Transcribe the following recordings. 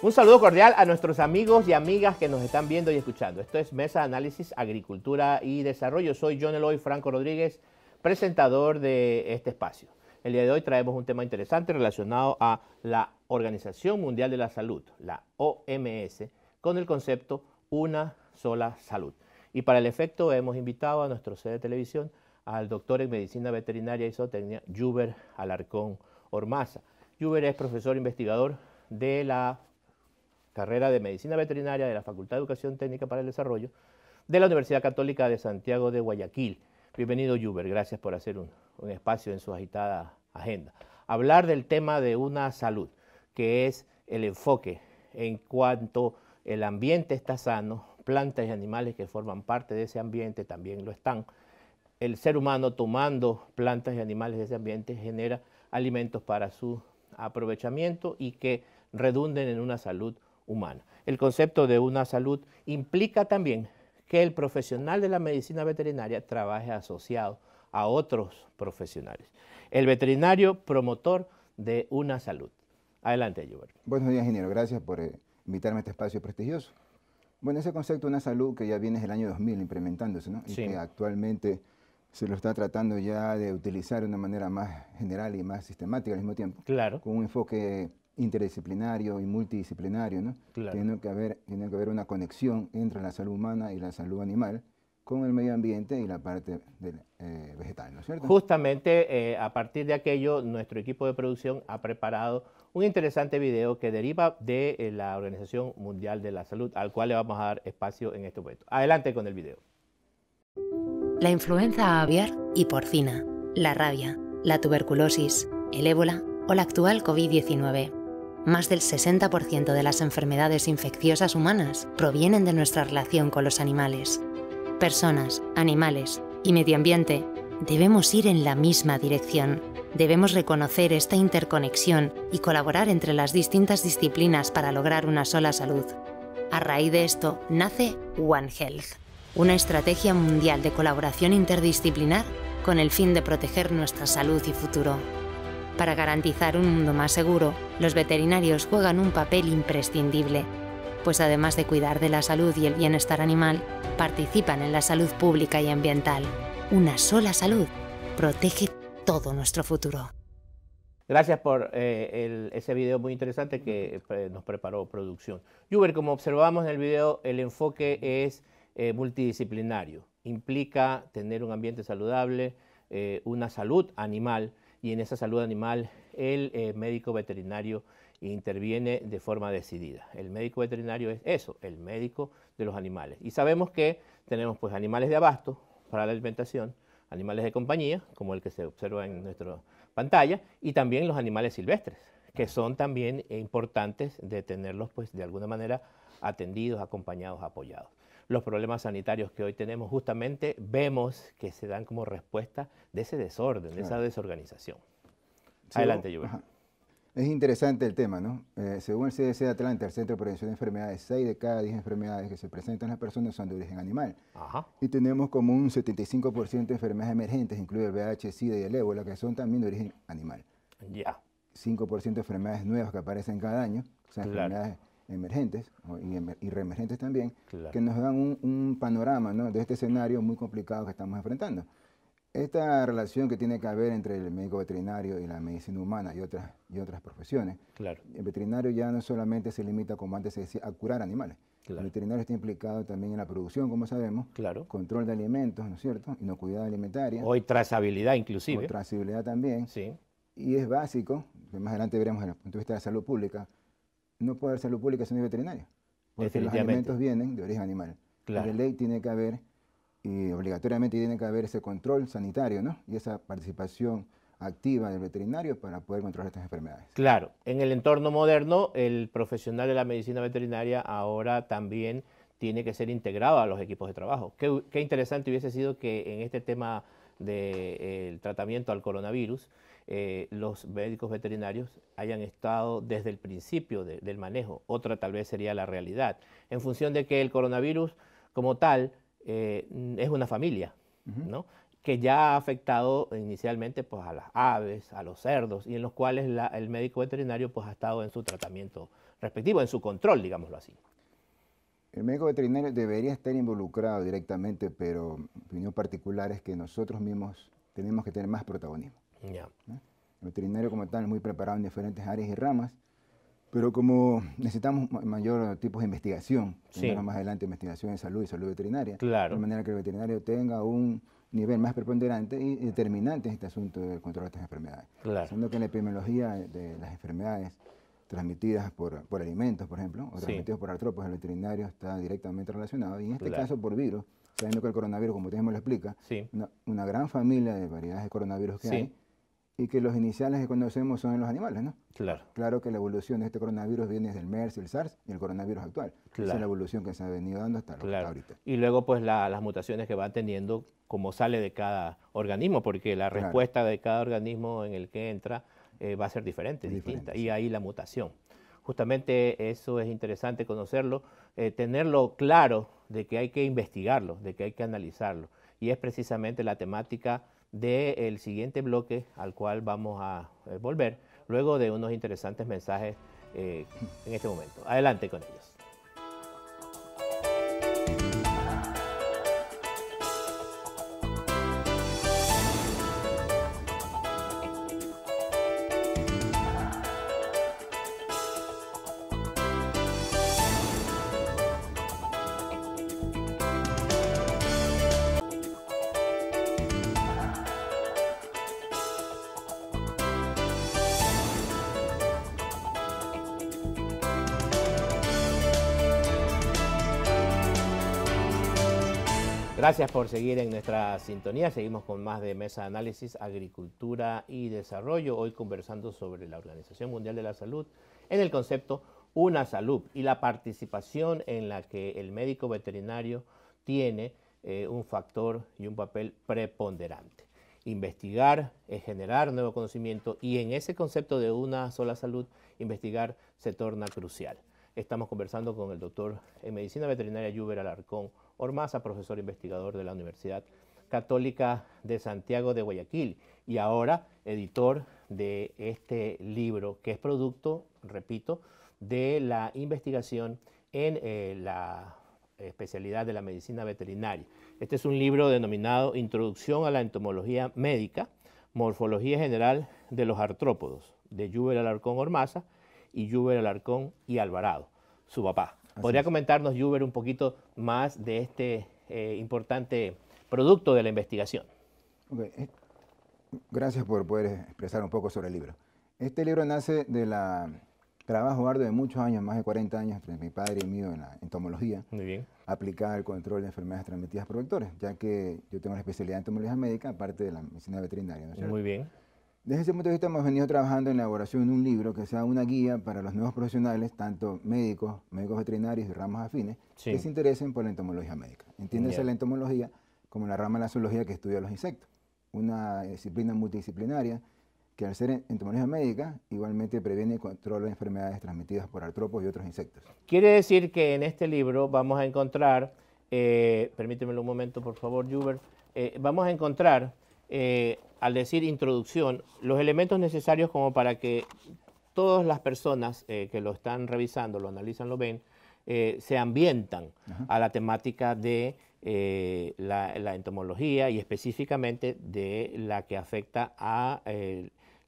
Un saludo cordial a nuestros amigos y amigas que nos están viendo y escuchando. Esto es Mesa Análisis Agricultura y Desarrollo. Soy John Eloy Franco Rodríguez, presentador de este espacio. El día de hoy traemos un tema interesante relacionado a la Organización Mundial de la Salud, la OMS, con el concepto una sola salud. Y para el efecto hemos invitado a nuestro sede de televisión al doctor en medicina veterinaria y zootecnia, Juber Alarcón Ormaza. Juber es profesor investigador de la carrera de Medicina Veterinaria de la Facultad de Educación Técnica para el Desarrollo de la Universidad Católica de Santiago de Guayaquil. Bienvenido, Juber, gracias por hacer un, un espacio en su agitada agenda. Hablar del tema de una salud, que es el enfoque en cuanto el ambiente está sano, plantas y animales que forman parte de ese ambiente también lo están. El ser humano tomando plantas y animales de ese ambiente genera alimentos para su aprovechamiento y que redunden en una salud humana. El concepto de una salud implica también que el profesional de la medicina veterinaria trabaje asociado a otros profesionales. El veterinario promotor de una salud. Adelante, Gilbert. Buenos días, ingeniero. Gracias por eh, invitarme a este espacio prestigioso. Bueno, ese concepto de una salud que ya viene desde el año 2000 implementándose, ¿no? Y sí. que actualmente se lo está tratando ya de utilizar de una manera más general y más sistemática al mismo tiempo. Claro. Con un enfoque interdisciplinario y multidisciplinario, ¿no? Tiene, que haber, tiene que haber una conexión entre la salud humana y la salud animal con el medio ambiente y la parte eh, vegetal, ¿no es cierto? Justamente eh, a partir de aquello, nuestro equipo de producción ha preparado un interesante video que deriva de eh, la Organización Mundial de la Salud, al cual le vamos a dar espacio en este momento. Adelante con el video. La influenza aviar y porcina, la rabia, la tuberculosis, el ébola o la actual COVID-19 más del 60% de las enfermedades infecciosas humanas provienen de nuestra relación con los animales. Personas, animales y medio ambiente debemos ir en la misma dirección. Debemos reconocer esta interconexión y colaborar entre las distintas disciplinas para lograr una sola salud. A raíz de esto nace One Health, una estrategia mundial de colaboración interdisciplinar con el fin de proteger nuestra salud y futuro. Para garantizar un mundo más seguro, los veterinarios juegan un papel imprescindible, pues además de cuidar de la salud y el bienestar animal, participan en la salud pública y ambiental. Una sola salud protege todo nuestro futuro. Gracias por eh, ese video muy interesante que eh, nos preparó producción. Juber, como observamos en el video, el enfoque es eh, multidisciplinario. Implica tener un ambiente saludable, una salud animal, y en esa salud animal el eh, médico veterinario interviene de forma decidida. El médico veterinario es eso, el médico de los animales. Y sabemos que tenemos pues animales de abasto para la alimentación, animales de compañía, como el que se observa en nuestra pantalla, y también los animales silvestres, que son también importantes de tenerlos pues de alguna manera atendidos, acompañados, apoyados los problemas sanitarios que hoy tenemos, justamente vemos que se dan como respuesta de ese desorden, de esa desorganización. Adelante, Yuba. Es interesante el tema, ¿no? Eh, según el CDC de Atlanta, el Centro de Prevención de Enfermedades, 6 de cada 10 enfermedades que se presentan en las personas son de origen animal. Ajá. Y tenemos como un 75% de enfermedades emergentes, incluye el VIH, SIDA y el ébola, que son también de origen animal. Ya. 5% de enfermedades nuevas que aparecen cada año, enfermedades emergentes y reemergentes también, que nos dan un, panorama de este escenario muy complicado que estamos enfrentando. Esta relación que tiene que haber entre el médico veterinario y la medicina humana y otras, y otras profesiones, claro. el veterinario ya no solamente se limita, como antes se decía, a curar animales. El veterinario está implicado también en la producción, como sabemos, control de alimentos, ¿no es cierto? Inocuidad alimentaria. Hoy trazabilidad inclusive. trazabilidad también. Sí. Y es básico, que más adelante veremos desde el punto de vista de la salud pública, no puede haber salud pública sin no veterinario. Porque los alimentos vienen de origen animal. La ley tiene que haber, y obligatoriamente tiene que haber ese control sanitario, ¿no? Y esa participación activa del veterinario para poder controlar estas enfermedades. Claro, en el entorno moderno, el profesional de la medicina veterinaria ahora también tiene que ser integrado a los equipos de trabajo. Qué, interesante hubiese sido que en este tema del tratamiento al coronavirus, eh, los médicos veterinarios hayan estado desde el principio del manejo. Otra tal vez sería la realidad, en función de que el coronavirus como tal eh, es una familia, que ya ha afectado inicialmente pues, a las aves, a los cerdos, y en los cuales el médico veterinario pues, ha estado en su tratamiento respectivo, en su control, digámoslo así. El médico veterinario debería estar involucrado directamente, pero mi opinión particular es que nosotros mismos tenemos que tener más protagonismo. El veterinario como tal es muy preparado en diferentes áreas y ramas, pero como necesitamos mayor tipos de investigación, más adelante investigación en salud y salud veterinaria, de manera que el veterinario tenga un nivel más preponderante y determinante en este asunto del control de estas enfermedades. Claro. Siendo que la epidemiología de las enfermedades transmitidas por, por alimentos, por ejemplo, o transmitidas por artrópodos, el veterinario está directamente relacionado, y en este caso por virus, sabiendo que el coronavirus, como usted me lo explica, una, una, gran familia de variedades de coronavirus que hay, y que los iniciales que conocemos son en los animales, ¿no? Claro. Claro que la evolución de este coronavirus viene del el MERS, el SARS y el coronavirus actual. Esa es la evolución que se ha venido dando hasta, claro. ahorita. Y luego, pues, las mutaciones que va teniendo como sale de cada organismo, porque la respuesta de cada organismo en el que entra eh, va a ser diferente, distinta. Y ahí la mutación. Justamente eso es interesante conocerlo, eh, tenerlo claro de que hay que investigarlo, de que hay que analizarlo. Y es precisamente la temática del siguiente bloque al cual vamos a eh, volver luego de unos interesantes mensajes eh, en este momento. Adelante con ellos. Gracias por seguir en nuestra sintonía. Seguimos con más de Mesa de Análisis, Agricultura y Desarrollo. Hoy conversando sobre la Organización Mundial de la Salud en el concepto Una Salud y la participación en la que el médico veterinario tiene eh, un factor y un papel preponderante. Investigar es generar nuevo conocimiento y en ese concepto de una sola salud, investigar se torna crucial. Estamos conversando con el doctor en medicina veterinaria Júber Alarcón Ormaza, profesor investigador de la Universidad Católica de Santiago de Guayaquil y ahora editor de este libro que es producto, repito, de la investigación en eh, la especialidad de la medicina veterinaria. Este es un libro denominado Introducción a la entomología médica, Morfología general de los artrópodos, de Juber Alarcón Ormaza y Lluber Alarcón y Alvarado, su papá. ¿Podría comentarnos, Juber, un poquito más de este eh, importante producto de la investigación? Eh, gracias por poder expresar un poco sobre el libro. Este libro nace del trabajo arduo de muchos años, más de 40 años, entre mi padre y mío en la entomología, Muy bien. aplicada al control de enfermedades transmitidas por vectores, ya que yo tengo la especialidad en entomología médica, aparte de la medicina veterinaria. Muy bien. Desde ese punto de vista hemos venido trabajando en la elaboración de un libro que sea una guía para los nuevos profesionales, tanto médicos, médicos veterinarios y ramas afines, que se interesen por la entomología médica. Entiéndese la entomología como la rama de la zoología que estudia los insectos, una eh, disciplina multidisciplinaria que al ser entomología médica igualmente previene y controla enfermedades transmitidas por artropos y otros insectos. Quiere decir que en este libro vamos a encontrar, eh, permítemelo un momento por favor, Juber, eh, vamos a encontrar eh, al decir introducción, los elementos necesarios como para que todas las personas eh, que lo están revisando, lo analizan, lo ven, eh, se ambientan a la temática de la, entomología y específicamente de la que afecta a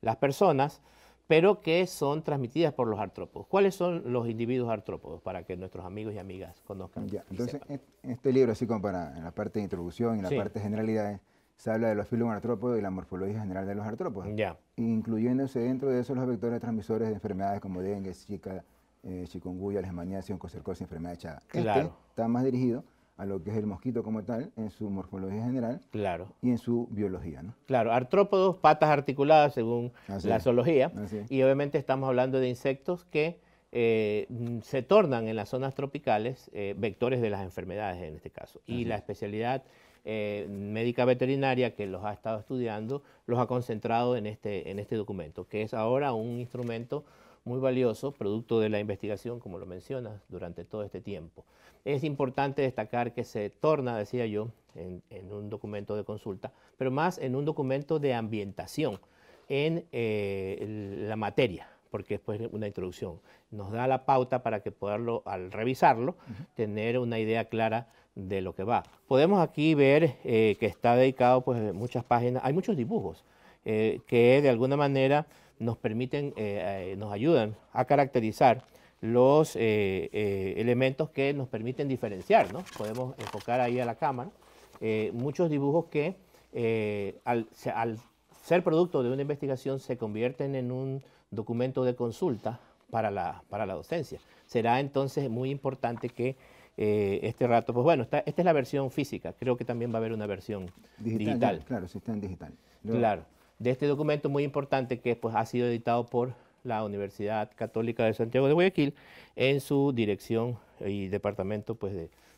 las personas, pero que son transmitidas por los artrópodos. ¿Cuáles son los individuos artrópodos para que nuestros amigos y amigas conozcan? entonces, e-, este libro, así como para la parte de introducción y la parte de generalidades, se habla de los filos y la morfología general de los artrópodos, incluyéndose dentro de eso los vectores transmisores de enfermedades como dengue, chica eh, chikungunya, leishmaniasis, oncocercosis, enfermedad de Chaga. Este claro. Este está más dirigido a lo que es el mosquito como tal, en su morfología general claro. y en su biología. ¿no? Claro, artrópodos, patas articuladas según la zoología, y obviamente estamos hablando de insectos que eh, mm, se tornan en las zonas tropicales eh, vectores de las enfermedades en este caso. y la especialidad eh, médica veterinaria que los ha estado estudiando, los ha concentrado en este, en este documento, que es ahora un instrumento muy valioso, producto de la investigación, como lo mencionas, durante todo este tiempo. Es importante destacar que se torna, decía yo, en, un documento de consulta, pero más en un documento de ambientación en eh, la materia, porque es pues, una introducción. Nos da la pauta para que poderlo, al revisarlo, tener una idea clara de lo que va. Podemos aquí ver eh, que está dedicado pues muchas páginas, hay muchos dibujos eh, que de alguna manera nos permiten, eh, nos ayudan a caracterizar los elementos que nos permiten diferenciar, ¿no? Podemos enfocar ahí a la cámara muchos dibujos que al, ser producto de una investigación se convierten en un documento de consulta para la, para la docencia. Será entonces muy importante que eh, este rato. Pues bueno, esta es la versión física, creo que también va a haber una versión digital. claro, si está en digital. Claro, de este documento muy importante que pues, ha sido editado por la Universidad Católica de Santiago de Guayaquil en su dirección y departamento pues,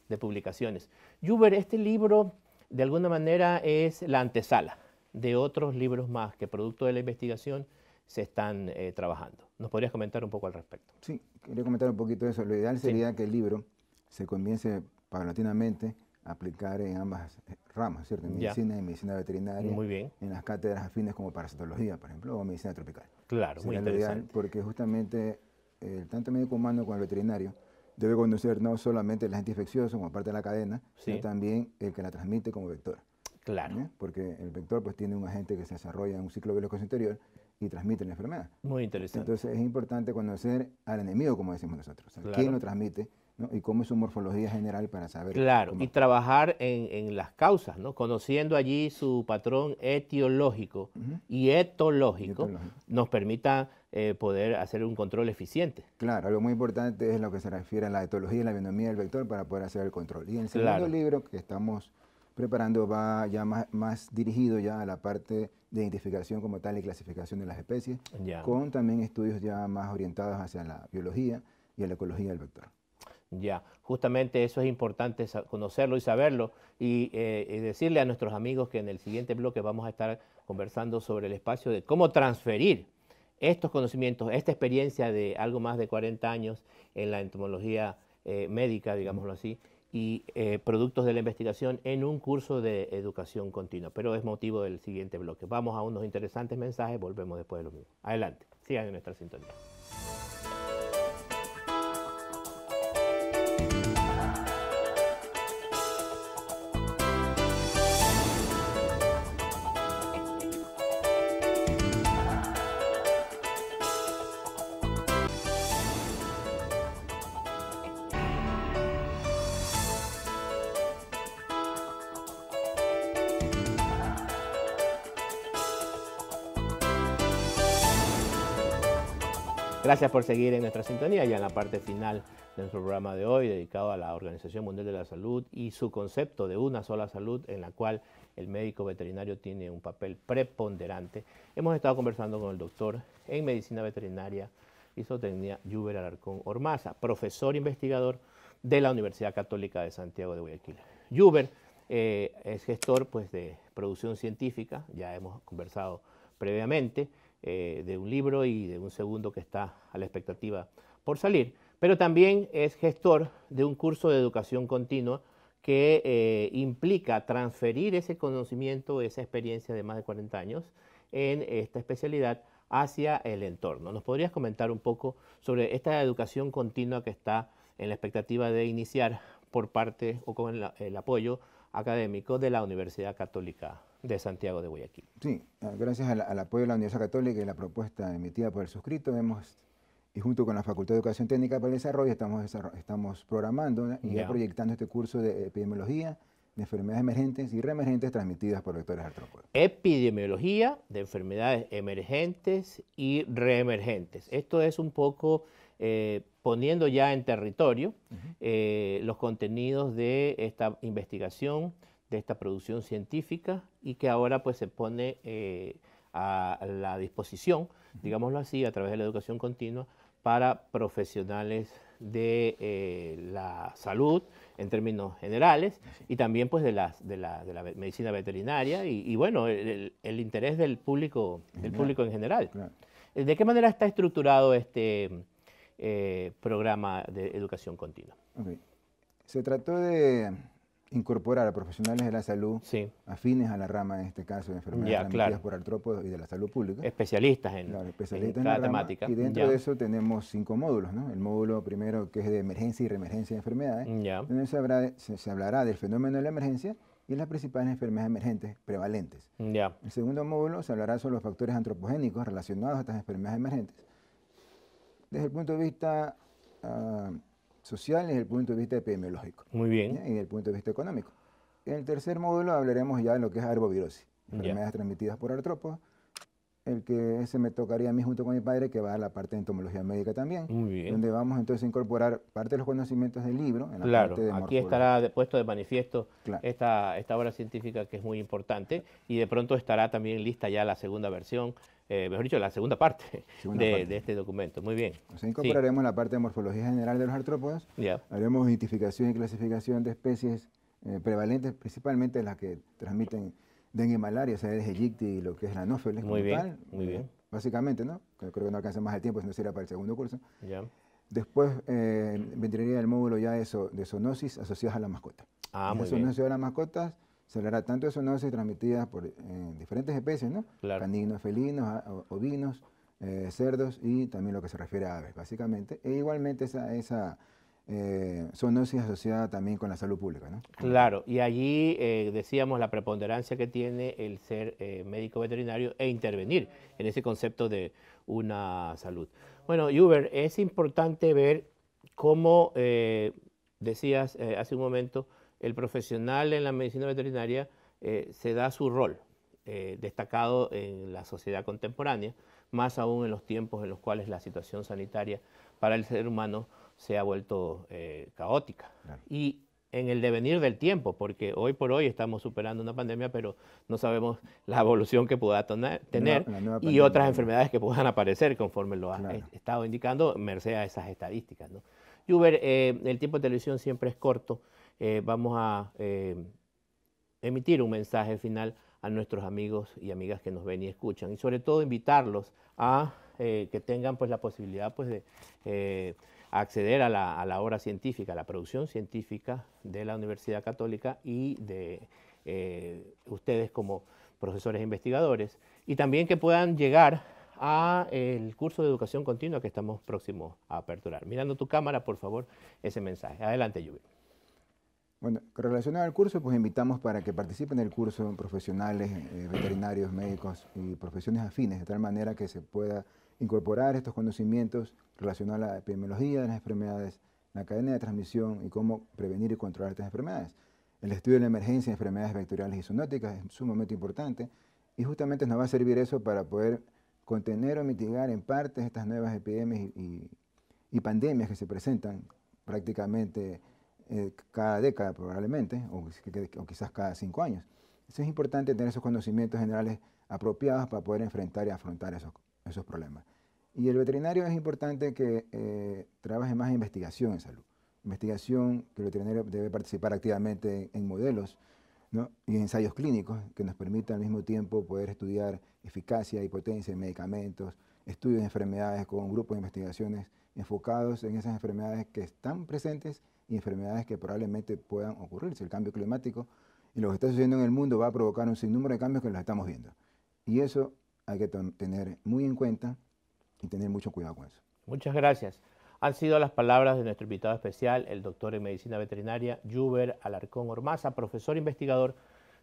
de, publicaciones. Juber, este libro de alguna manera es la antesala de otros libros más que producto de la investigación se están eh, trabajando. ¿Nos podrías comentar un poco al respecto? Sí, quería comentar un poquito de eso. Lo ideal sería que el libro se comience paulatinamente a aplicar en ambas eh, ramas, ¿cierto? En medicina, y medicina veterinaria, muy bien. en las cátedras afines como parasitología, por ejemplo, o medicina tropical. Claro, muy interesante. porque justamente eh, el tanto médico humano como el veterinario debe conocer no solamente el agente infeccioso como parte de la cadena, sino también el que la transmite como vector. Claro. Porque el vector pues tiene un agente que se desarrolla en un ciclo biológico interior y transmite la enfermedad. Muy interesante. Entonces es importante conocer al enemigo, como decimos nosotros, quién lo transmite y cómo es su morfología general para saber. Claro, y trabajar en, las causas, ¿no? conociendo allí su patrón etiológico y, etológico, nos permita eh, poder hacer un control eficiente. Claro, algo muy importante es lo que se refiere a la etología y la bionomía del vector para poder hacer el control. Y el segundo libro que estamos preparando va ya más, dirigido ya a la parte de identificación como tal y clasificación de las especies, con también estudios ya más orientados hacia la biología y a la ecología del vector. Ya, justamente eso es importante conocerlo y saberlo eh, y, decirle a nuestros amigos que en el siguiente bloque vamos a estar conversando sobre el espacio de cómo transferir estos conocimientos, esta experiencia de algo más de 40 años en la entomología eh, médica, digámoslo así, y eh, productos de la investigación en un curso de educación continua. Pero es motivo del siguiente bloque. Vamos a unos interesantes mensajes, volvemos después de lo mismo. Adelante, sigan en nuestra sintonía. Gracias por seguir en nuestra sintonía y en la parte final de nuestro programa de hoy dedicado a la Organización Mundial de la Salud y su concepto de una sola salud en la cual el médico veterinario tiene un papel preponderante. Hemos estado conversando con el doctor en medicina veterinaria y zootecnia Juber Alarcón Ormaza, profesor investigador de la Universidad Católica de Santiago de Guayaquil. Juber eh, es gestor pues, de producción científica, ya hemos conversado previamente eh, de un libro y de un segundo que está a la expectativa por salir, pero también es gestor de un curso de educación continua que eh, implica transferir ese conocimiento, esa experiencia de más de 40 años en esta especialidad hacia el entorno. ¿Nos podrías comentar un poco sobre esta educación continua que está en la expectativa de iniciar por parte o con el apoyo académico de la Universidad Católica de Santiago de Guayaquil. Sí, ah, gracias al, apoyo de la Universidad Católica y la propuesta emitida por el suscrito, hemos, y junto con la Facultad de Educación Técnica para el Desarrollo, estamos, estamos programando y proyectando este curso de epidemiología de enfermedades emergentes y reemergentes transmitidas por vectores artrópodos. Epidemiología de enfermedades emergentes y reemergentes. Esto es un poco eh, poniendo ya en territorio eh, los contenidos de esta investigación de esta producción científica y que ahora pues se pone eh, a la disposición, digámoslo así, a través de la educación continua para profesionales de eh, la salud en términos generales y también pues de, de, la, medicina veterinaria y, bueno, el, interés del público, del público en general. Eh, ¿De qué manera está estructurado este programa de educación continua? Se trató de incorporar a profesionales de la salud afines a la rama, en este caso, de enfermedades transmitidas por artrópodos y de la salud pública. Especialistas en, la temática. Y dentro de eso tenemos cinco módulos, El módulo primero que es de emergencia y reemergencia de enfermedades, donde se, hablará del fenómeno de la emergencia y las principales enfermedades emergentes prevalentes. El segundo módulo se hablará sobre los factores antropogénicos relacionados a estas enfermedades emergentes. Desde el punto de vista... Ah, social desde el punto de vista epidemiológico. Muy bien. Y desde el punto de vista económico. En el tercer módulo hablaremos ya de lo que es arbovirosis, enfermedades transmitidas por artrópodos, el que se me tocaría a mí junto con mi padre, que va a la parte de entomología médica también. Muy bien. Donde vamos entonces a incorporar parte de los conocimientos del libro. En la claro, parte de aquí estará puesto de manifiesto esta, esta obra científica que es muy importante y de pronto estará también lista ya la segunda versión eh, mejor dicho, la segunda parte, de, este documento. Muy bien. Nos incorporaremos la parte de morfología general de los artrópodos. Haremos identificación y clasificación de especies eh, prevalentes, principalmente las que transmiten dengue y malaria, o sea, de Egypti y lo que es la anófeles. Muy bien, muy eh, bien. Básicamente, ¿no? Creo que no alcanza más el tiempo, si no sería para el segundo curso. Ya. Después vendría el módulo ya de, de zoonosis asociadas a la mascota. Ah, muy bien. Zoonosis a las mascotas tanto sonosis transmitidas por diferentes especies, ¿no? Claro. Caninos, felinos, ovinos, eh, cerdos y también lo que se refiere a aves, básicamente. E igualmente esa, esa eh, asociada también con la salud pública, ¿no? Claro, y allí eh, decíamos la preponderancia que tiene el ser médico veterinario e intervenir en ese concepto de una salud. Bueno, Uber, es importante ver cómo, decías hace un momento, el profesional en la medicina veterinaria eh, se da su rol eh, destacado en la sociedad contemporánea, más aún en los tiempos en los cuales la situación sanitaria para el ser humano se ha vuelto eh, caótica. Y en el devenir del tiempo, porque hoy por hoy estamos superando una pandemia, pero no sabemos la evolución que pueda tener y otras enfermedades que puedan aparecer conforme lo ha estado indicando, merced a esas estadísticas. ¿no? Uber, el tiempo de televisión siempre es corto. Eh, vamos a eh, emitir un mensaje final a nuestros amigos y amigas que nos ven y escuchan y sobre todo invitarlos a eh, que tengan pues la posibilidad pues de acceder a la, obra científica, a la producción científica de la Universidad Católica y de ustedes como profesores e investigadores y también que puedan llegar a el curso de educación continua que estamos próximos a aperturar. Mirando tu cámara, por favor, ese mensaje. Adelante, Lluvia. Bueno, relacionado al curso, pues invitamos para que participen en el curso profesionales, eh, veterinarios, médicos y profesiones afines, de tal manera que se pueda incorporar estos conocimientos relacionados a la epidemiología de las enfermedades, la cadena de transmisión y cómo prevenir y controlar estas enfermedades. El estudio de la emergencia de enfermedades vectoriales y zoonóticas es sumamente importante y justamente nos va a servir eso para poder contener o mitigar en parte estas nuevas epidemias y pandemias que se presentan prácticamente eh, cada década probablemente, o, quizás cada cinco años. es importante tener esos conocimientos generales apropiados para poder enfrentar y afrontar esos, problemas. Y el veterinario es importante que eh, trabaje más en investigación en salud. Investigación que el veterinario debe participar activamente en modelos y ensayos clínicos que nos permitan al mismo tiempo poder estudiar eficacia y potencia de medicamentos, estudios de enfermedades con grupos de investigaciones enfocados en esas enfermedades que están presentes y enfermedades que probablemente puedan si El cambio climático y lo que está sucediendo en el mundo va a provocar un sinnúmero de cambios que los estamos viendo. Y eso hay que tener muy en cuenta y tener mucho cuidado con eso. Muchas gracias. Han sido las palabras de nuestro invitado especial, el doctor en medicina veterinaria Juber Alarcón Ormaza, profesor investigador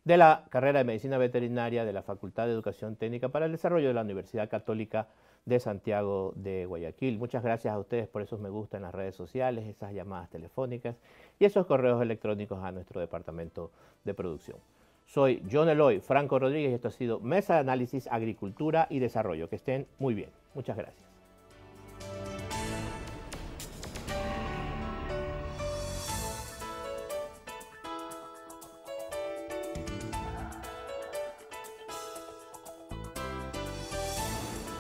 de la carrera de Medicina Veterinaria de la Facultad de Educación Técnica para el Desarrollo de la Universidad Católica de Santiago de Guayaquil. Muchas gracias a ustedes por esos me gusta en las redes sociales, esas llamadas telefónicas y esos correos electrónicos a nuestro departamento de producción. Soy John Eloy Franco Rodríguez y esto ha sido Mesa de Análisis Agricultura y Desarrollo. Que estén muy bien. Muchas gracias.